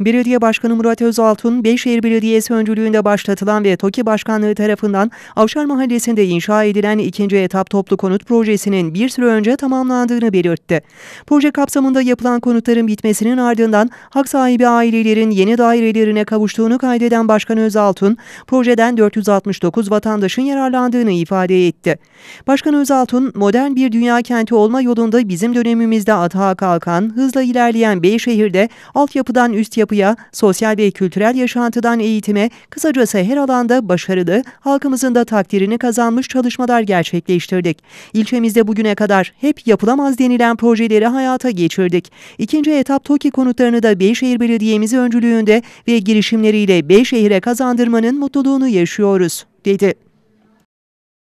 Belediye Başkanı Murat Özaltun, Beyşehir Belediyesi öncülüğünde başlatılan ve TOKİ Başkanlığı tarafından Avşar Mahallesi'nde inşa edilen ikinci etap toplu konut projesinin bir süre önce tamamlandığını belirtti. Proje kapsamında yapılan konutların bitmesinin ardından hak sahibi ailelerin yeni dairelerine kavuştuğunu kaydeden Başkan Özaltun, projeden 469 vatandaşın yararlandığını ifade etti. Başkan Özaltun, modern bir dünya kenti olma yolunda bizim dönemimizde atağa kalkan, hızla ilerleyen Beyşehir'de altyapıdan üst yapı yapıya, sosyal ve kültürel yaşantıdan eğitime, kısacası her alanda başarılı, halkımızın da takdirini kazanmış çalışmalar gerçekleştirdik. İlçemizde bugüne kadar hep yapılamaz denilen projeleri hayata geçirdik. İkinci etap TOKİ konutlarını da Beyşehir Belediye'mizi öncülüğünde ve girişimleriyle Beyşehir'e kazandırmanın mutluluğunu yaşıyoruz, dedi.